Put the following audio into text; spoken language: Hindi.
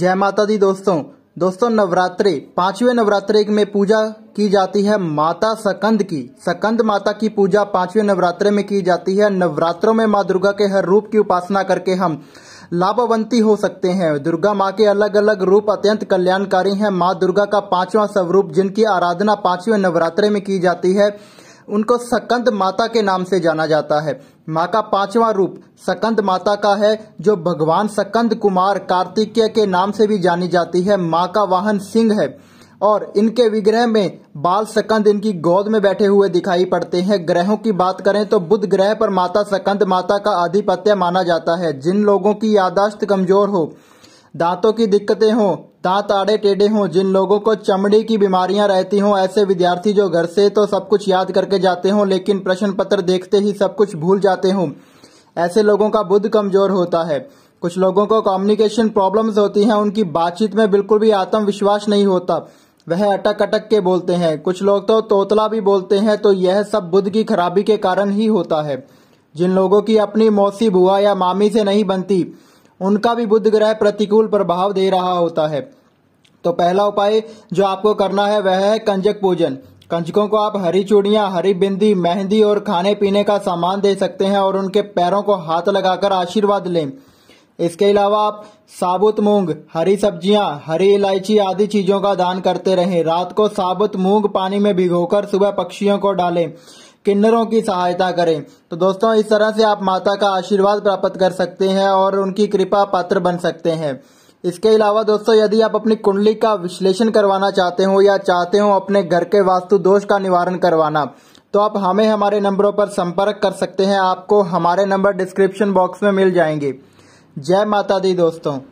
जय माता दी दोस्तों दोस्तों नवरात्रि पांचवें नवरात्रि में पूजा की जाती है माता सकंद की सकंद माता की पूजा पांचवें नवरात्रि में की जाती है नवरात्रों में माँ दुर्गा के हर रूप की उपासना करके हम लाभवंती हो सकते हैं दुर्गा माँ के अलग अलग रूप अत्यंत कल्याणकारी हैं माँ दुर्गा का पांचवा स्वरूप जिनकी आराधना पांचवें नवरात्रे में की जाती है उनको सकंद माता के नाम से जाना जाता है माँ का पांचवा रूप सकंद माता का है जो भगवान सकंद कुमार कार्तिकेय के नाम से भी जानी जाती है माँ का वाहन सिंह है और इनके विग्रह में बाल सकंद इनकी गोद में बैठे हुए दिखाई पड़ते हैं ग्रहों की बात करें तो बुध ग्रह पर माता सकंद माता का आधिपत्य माना जाता है जिन लोगों की यादाश्त कमजोर हो दांतों की दिक्कतें हों दांत आड़े टेढ़े हों जिन लोगों को चमड़ी की बीमारियां रहती हों ऐसे विद्यार्थी जो घर से तो सब कुछ याद करके जाते हों लेकिन प्रश्न पत्र देखते ही सब कुछ भूल जाते हों ऐसे लोगों का बुद्ध कमजोर होता है कुछ लोगों को कम्युनिकेशन प्रॉब्लम्स होती हैं उनकी बातचीत में बिल्कुल भी आत्मविश्वास नहीं होता वह अटक अटक के बोलते हैं कुछ लोग तो तोतला भी बोलते हैं तो यह सब बुद्ध की खराबी के कारण ही होता है जिन लोगों की अपनी मौसी बुआ या मामी से नहीं बनती उनका भी बुद्ध ग्रह प्रतिकूल प्रभाव दे रहा होता है तो पहला उपाय जो आपको करना है वह है कंजक पूजन कंजकों को आप हरी चूड़ियाँ हरी बिंदी मेहंदी और खाने पीने का सामान दे सकते हैं और उनके पैरों को हाथ लगाकर आशीर्वाद लें इसके अलावा आप साबुत मूंग हरी सब्जियां हरी इलायची आदि चीजों का दान करते रहें रात को साबुत मूंग पानी में भिगोकर सुबह पक्षियों को डालें किन्नरों की सहायता करें तो दोस्तों इस तरह से आप माता का आशीर्वाद प्राप्त कर सकते हैं और उनकी कृपा पात्र बन सकते हैं इसके अलावा दोस्तों यदि आप अपनी कुंडली का विश्लेषण करवाना चाहते हो या चाहते हो अपने घर के वास्तु दोष का निवारण करवाना तो आप हमें हमारे नंबरों पर संपर्क कर सकते हैं आपको हमारे नंबर डिस्क्रिप्शन बॉक्स में मिल जाएंगे जय माता दी दोस्तों